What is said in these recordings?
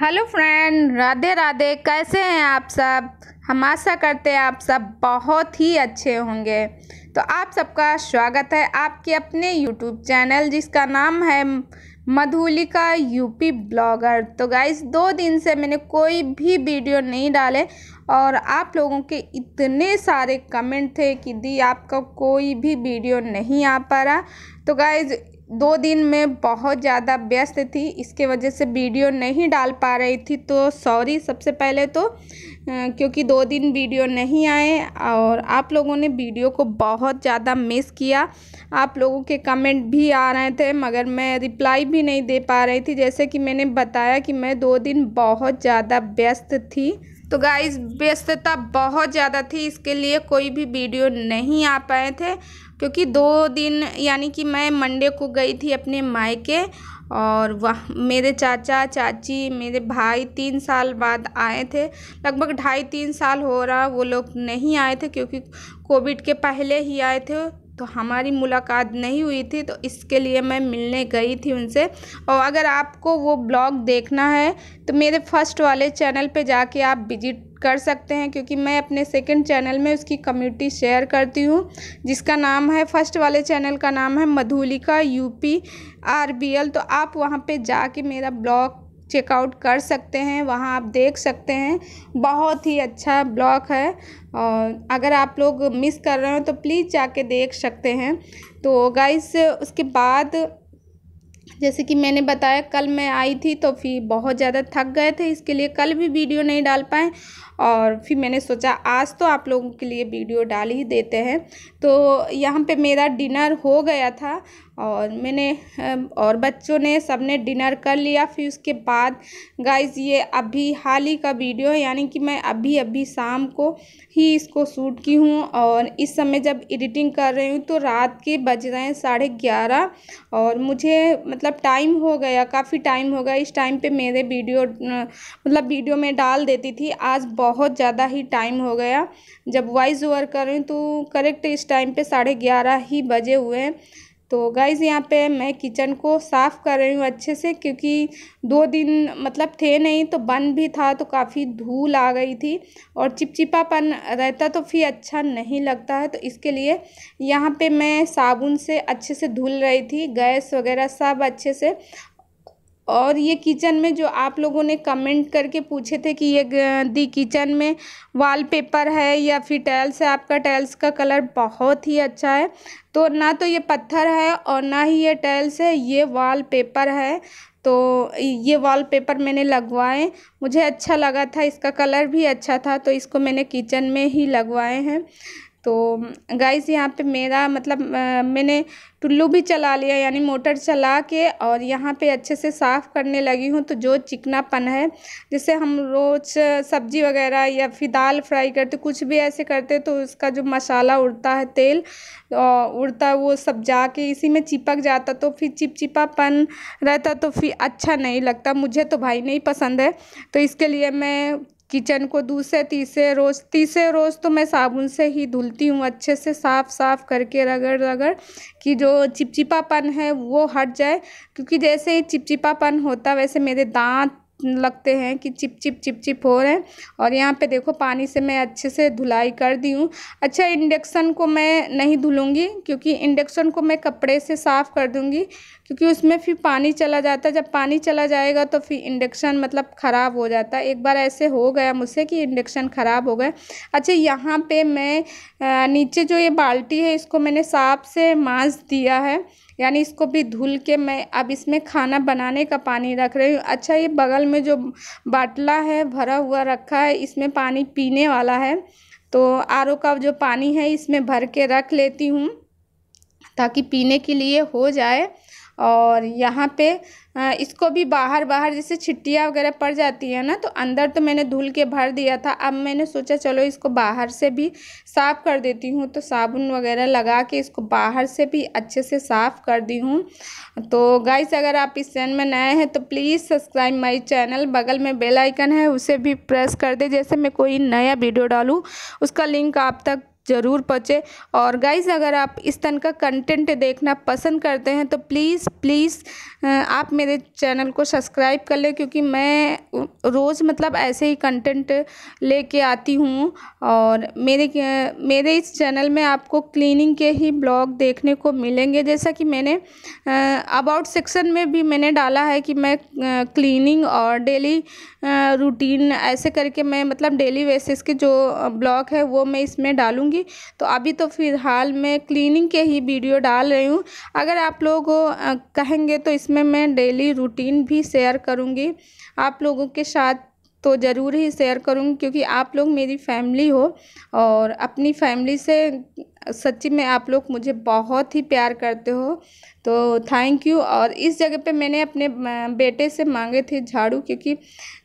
hello friend Radhe Radhe कैसे हैं आप सब हम आशा करते हैं आप सब बहुत ही अच्छे होंगे तो आप सबका स्वागत है आपके अपने यूट्यूब चैनल जिसका नाम है मधुलिका यूपी ब्लॉगर तो गाइस दो दिन से मैंने कोई भी वीडियो नहीं डाले और आप लोगों के इतने सारे कमेंट थे कि दी आपका कोई भी वीडियो नहीं आ पा रहा तो गाइज दो दिन में बहुत ज़्यादा व्यस्त थी इसके वजह से वीडियो नहीं डाल पा रही थी तो सॉरी सबसे पहले तो क्योंकि दो दिन वीडियो नहीं आए और आप लोगों ने वीडियो को बहुत ज़्यादा मिस किया आप लोगों के कमेंट भी आ रहे थे मगर मैं रिप्लाई भी नहीं दे पा रही थी जैसे कि मैंने बताया कि मैं दो दिन बहुत ज़्यादा व्यस्त थी तो गाइस व्यस्तता बहुत ज़्यादा थी इसके लिए कोई भी वीडियो नहीं आ पाए थे क्योंकि दो दिन यानी कि मैं मंडे को गई थी अपने मायके और वह मेरे चाचा चाची मेरे भाई तीन साल बाद आए थे लगभग ढाई तीन साल हो रहा वो लोग नहीं आए थे क्योंकि कोविड के पहले ही आए थे तो हमारी मुलाकात नहीं हुई थी तो इसके लिए मैं मिलने गई थी उनसे और अगर आपको वो ब्लॉग देखना है तो मेरे फर्स्ट वाले चैनल पे जाके आप विजिट कर सकते हैं क्योंकि मैं अपने सेकंड चैनल में उसकी कम्युनिटी शेयर करती हूँ जिसका नाम है फर्स्ट वाले चैनल का नाम है मधुलिका यूपी आरबीएल तो आप वहाँ पे जाके मेरा ब्लॉग चेकआउट कर सकते हैं वहाँ आप देख सकते हैं बहुत ही अच्छा ब्लॉग है और अगर आप लोग मिस कर रहे हो तो प्लीज़ जाके देख सकते हैं तो गाइस उसके बाद जैसे कि मैंने बताया कल मैं आई थी तो फिर बहुत ज़्यादा थक गए थे इसके लिए कल भी वीडियो नहीं डाल पाए और फिर मैंने सोचा आज तो आप लोगों के लिए वीडियो डाल ही देते हैं तो यहाँ पे मेरा डिनर हो गया था और मैंने और बच्चों ने सब ने डिनर कर लिया फिर उसके बाद गाइज ये अभी हाल ही का वीडियो है यानी कि मैं अभी अभी शाम को ही इसको शूट की हूँ और इस समय जब एडिटिंग कर रही हूँ तो रात के बज रहे हैं साढ़े ग्यारह और मुझे मतलब टाइम हो गया काफ़ी टाइम हो गया इस टाइम पे मेरे वीडियो मतलब वीडियो में डाल देती थी आज बहुत ज़्यादा ही टाइम हो गया जब वॉइस ओवर करें तो करेक्ट इस टाइम पे साढ़े ग्यारह ही बजे हुए हैं तो गाइज़ यहाँ पे मैं किचन को साफ़ कर रही हूँ अच्छे से क्योंकि दो दिन मतलब थे नहीं तो बंद भी था तो काफ़ी धूल आ गई थी और चिपचिपापन रहता तो फिर अच्छा नहीं लगता है तो इसके लिए यहाँ पे मैं साबुन से अच्छे से धुल रही थी गैस वगैरह सब अच्छे से और ये किचन में जो आप लोगों ने कमेंट करके पूछे थे कि ये दी किचन में वॉलपेपर है या फिर टाइल्स है आपका टाइल्स का कलर बहुत ही अच्छा है तो ना तो ये पत्थर है और ना ही ये टाइल्स है ये वॉलपेपर है तो ये वॉलपेपर मैंने लगवाए मुझे अच्छा लगा था इसका कलर भी अच्छा था तो इसको मैंने किचन में ही लगवाए हैं तो गाइस यहाँ पे मेरा मतलब आ, मैंने टुल्लू भी चला लिया यानी मोटर चला के और यहाँ पे अच्छे से साफ़ करने लगी हूँ तो जो चिकनापन है जैसे हम रोज़ सब्ज़ी वगैरह या फिर दाल फ्राई करते कुछ भी ऐसे करते तो उसका जो मसाला उड़ता है तेल उड़ता है वो सब जाके इसी में चिपक जाता तो फिर चिपचिपापन रहता तो फिर अच्छा नहीं लगता मुझे तो भाई नहीं पसंद है तो इसके लिए मैं किचन को दूसरे तीसरे रोज़ तीसरे रोज़ तो मैं साबुन से ही धुलती हूँ अच्छे से साफ़ साफ़ करके रगड़ रगड़ कि जो चिपचिपापन है वो हट जाए क्योंकि जैसे ही चिपचिपापन होता वैसे मेरे दाँत लगते हैं कि चिप चिप चिप चिप हो रहे हैं और यहाँ पे देखो पानी से मैं अच्छे से धुलाई कर दी हूँ अच्छा इंडक्शन को मैं नहीं धुलूँगी क्योंकि इंडक्शन को मैं कपड़े से साफ़ कर दूँगी क्योंकि उसमें फिर पानी चला जाता है जब पानी चला जाएगा तो फिर इंडक्शन मतलब ख़राब हो जाता है एक बार ऐसे हो गया मुझसे कि इंडक्शन ख़राब हो गया अच्छा यहाँ पर मैं नीचे जो ये बाल्टी है इसको मैंने साफ से माँज दिया है यानी इसको भी धुल के मैं अब इसमें खाना बनाने का पानी रख रही हूँ अच्छा ये बगल में जो बाटला है भरा हुआ रखा है इसमें पानी पीने वाला है तो आर का जो पानी है इसमें भर के रख लेती हूँ ताकि पीने के लिए हो जाए और यहाँ पे इसको भी बाहर बाहर जैसे छिट्टियाँ वगैरह पड़ जाती है ना तो अंदर तो मैंने धुल के भर दिया था अब मैंने सोचा चलो इसको बाहर से भी साफ़ कर देती हूँ तो साबुन वगैरह लगा के इसको बाहर से भी अच्छे से साफ़ कर दी हूँ तो गाइस अगर आप इस चैनल में नए हैं तो प्लीज़ सब्सक्राइब माई चैनल बगल में बेलाइकन है उसे भी प्रेस कर दे जैसे मैं कोई नया वीडियो डालूँ उसका लिंक आप तक ज़रूर पहुँचे और गाइज़ अगर आप इस तरह का कंटेंट देखना पसंद करते हैं तो प्लीज़ प्लीज़ आप मेरे चैनल को सब्सक्राइब कर लें क्योंकि मैं रोज़ मतलब ऐसे ही कंटेंट लेके आती हूँ और मेरे मेरे इस चैनल में आपको क्लीनिंग के ही ब्लॉग देखने को मिलेंगे जैसा कि मैंने अबाउट सेक्शन में भी मैंने डाला है कि मैं क्लीनिंग और डेली रूटीन ऐसे करके मैं मतलब डेली बेसिस के जो ब्लॉग है वो मैं इसमें डालूँगी करूँगी तो अभी तो फ़िलहाल मैं क्लीनिंग के ही वीडियो डाल रही हूँ अगर आप लोग कहेंगे तो इसमें मैं डेली रूटीन भी शेयर करूँगी आप लोगों के साथ तो ज़रूर ही शेयर करूँगी क्योंकि आप लोग मेरी फैमिली हो और अपनी फैमिली से सच्ची में आप लोग मुझे बहुत ही प्यार करते हो तो थैंक यू और इस जगह पे मैंने अपने बेटे से मांगे थे झाड़ू क्योंकि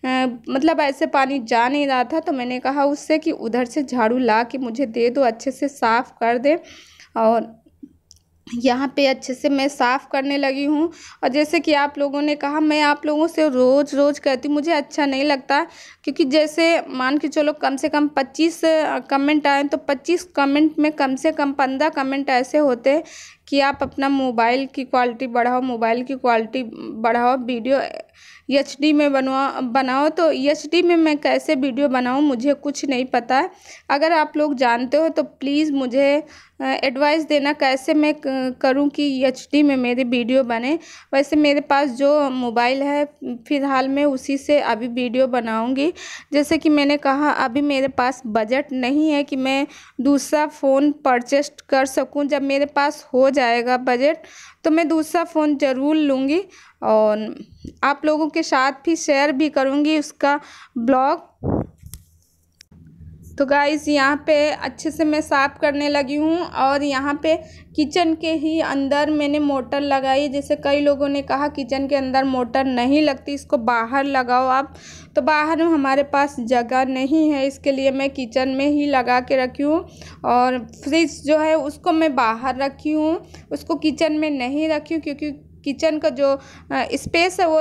आ, मतलब ऐसे पानी जा नहीं रहा था तो मैंने कहा उससे कि उधर से झाड़ू ला के मुझे दे दो अच्छे से साफ़ कर दे और यहाँ पे अच्छे से मैं साफ़ करने लगी हूँ और जैसे कि आप लोगों ने कहा मैं आप लोगों से रोज़ रोज़ कहती हूँ मुझे अच्छा नहीं लगता क्योंकि जैसे मान के चलो कम से कम पच्चीस कमेंट आए तो पच्चीस कमेंट में कम से कम पंद्रह कमेंट ऐसे होते कि आप अपना मोबाइल की क्वालिटी बढ़ाओ मोबाइल की क्वालिटी बढ़ाओ वीडियो एच डी में बनवा बनाओ तो एच डी में मैं कैसे वीडियो बनाऊँ मुझे कुछ नहीं पता अगर आप लोग जानते हो तो प्लीज़ मुझे एडवाइस देना कैसे मैं करूं कि एच डी में मेरी वीडियो बने वैसे मेरे पास जो मोबाइल है फ़िलहाल मैं उसी से अभी वीडियो बनाऊंगी जैसे कि मैंने कहा अभी मेरे पास बजट नहीं है कि मैं दूसरा फ़ोन परचेस्ट कर सकूं जब मेरे पास हो जाए जाएगा बजट तो मैं दूसरा फ़ोन ज़रूर लूँगी और आप लोगों के साथ भी शेयर भी करूँगी उसका ब्लॉग तो गाइस यहाँ पे अच्छे से मैं साफ़ करने लगी हूँ और यहाँ पे किचन के ही अंदर मैंने मोटर लगाई जैसे कई लोगों ने कहा किचन के अंदर मोटर नहीं लगती इसको बाहर लगाओ आप तो बाहर हमारे पास जगह नहीं है इसके लिए मैं किचन में ही लगा के रखी हूँ और फ्रिज जो है उसको मैं बाहर रखी हूँ उसको किचन में नहीं रखी हूँ क्योंकि किचन का जो स्पेस है वो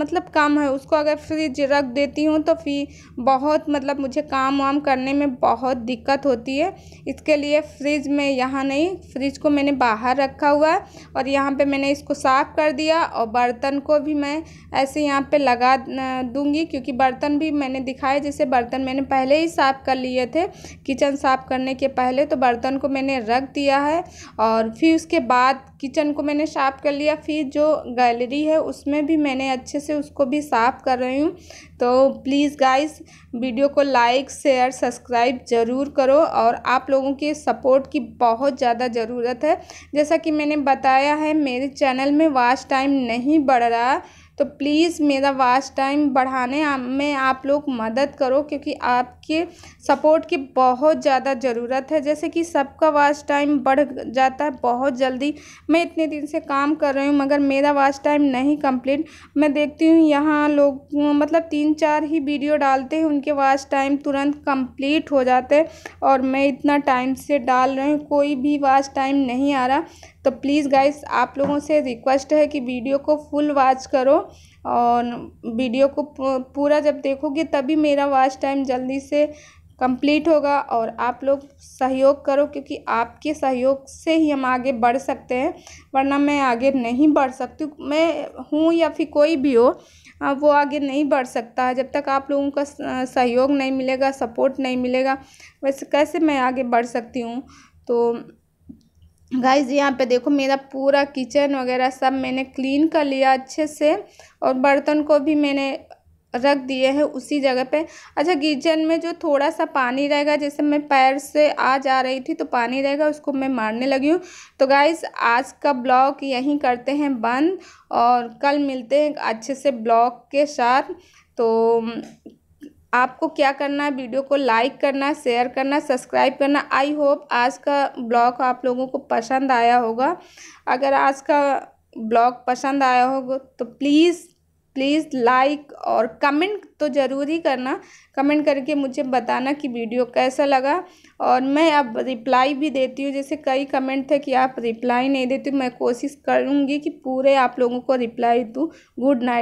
मतलब कम है उसको अगर फ्रिज रख देती हूँ तो फिर बहुत मतलब मुझे काम वाम करने में बहुत दिक्कत होती है इसके लिए फ्रिज में यहाँ नहीं फ्रिज को मैंने बाहर रखा हुआ है और यहाँ पे मैंने इसको साफ़ कर दिया और बर्तन को भी मैं ऐसे यहाँ पे लगा दूँगी क्योंकि बर्तन भी मैंने दिखाए जैसे बर्तन मैंने पहले ही साफ़ कर लिए थे किचन साफ़ करने के पहले तो बर्तन को मैंने रख दिया है और फिर उसके बाद किचन को मैंने साफ़ कर लिया फिर की जो गैलरी है उसमें भी मैंने अच्छे से उसको भी साफ़ कर रही हूँ तो प्लीज़ गाइस वीडियो को लाइक शेयर सब्सक्राइब ज़रूर करो और आप लोगों के सपोर्ट की बहुत ज़्यादा ज़रूरत है जैसा कि मैंने बताया है मेरे चैनल में वाच टाइम नहीं बढ़ रहा तो प्लीज़ मेरा वाच टाइम बढ़ाने में आप लोग मदद करो क्योंकि आपके सपोर्ट की बहुत ज़्यादा ज़रूरत है जैसे कि सबका वाच टाइम बढ़ जाता है बहुत जल्दी मैं इतने दिन से काम कर रही हूँ मगर मेरा वाच टाइम नहीं कंप्लीट मैं देखती हूँ यहाँ लोग मतलब तीन चार ही वीडियो डालते हैं उनके वाच टाइम तुरंत कम्प्लीट हो जाते हैं और मैं इतना टाइम से डाल रही हूँ कोई भी वाच टाइम नहीं आ रहा तो प्लीज़ गाइस आप लोगों से रिक्वेस्ट है कि वीडियो को फुल वॉच करो और वीडियो को पूरा जब देखोगे तभी मेरा वॉच टाइम जल्दी से कंप्लीट होगा और आप लोग सहयोग करो क्योंकि आपके सहयोग से ही हम आगे बढ़ सकते हैं वरना मैं आगे नहीं बढ़ सकती मैं हूँ या फिर कोई भी हो वो आगे नहीं बढ़ सकता है जब तक आप लोगों का सहयोग नहीं मिलेगा सपोर्ट नहीं मिलेगा वैसे कैसे मैं आगे बढ़ सकती हूँ तो गाइज़ यहाँ पे देखो मेरा पूरा किचन वगैरह सब मैंने क्लीन कर लिया अच्छे से और बर्तन को भी मैंने रख दिए हैं उसी जगह पे अच्छा किचन में जो थोड़ा सा पानी रहेगा जैसे मैं पैर से आ जा रही थी तो पानी रहेगा उसको मैं मारने लगी हूँ तो गाइज़ आज का ब्लॉग यहीं करते हैं बंद और कल मिलते हैं अच्छे से ब्लॉग के साथ तो आपको क्या करना है वीडियो को लाइक करना शेयर करना सब्सक्राइब करना आई होप आज का ब्लॉग आप लोगों को पसंद आया होगा अगर आज का ब्लॉग पसंद आया होगा तो प्लीज़ प्लीज़ लाइक और कमेंट तो ज़रूर ही करना कमेंट करके मुझे बताना कि वीडियो कैसा लगा और मैं अब रिप्लाई भी देती हूँ जैसे कई कमेंट थे कि आप रिप्लाई नहीं देती मैं कोशिश करूँगी कि पूरे आप लोगों को रिप्लाई दूँ गुड नाइट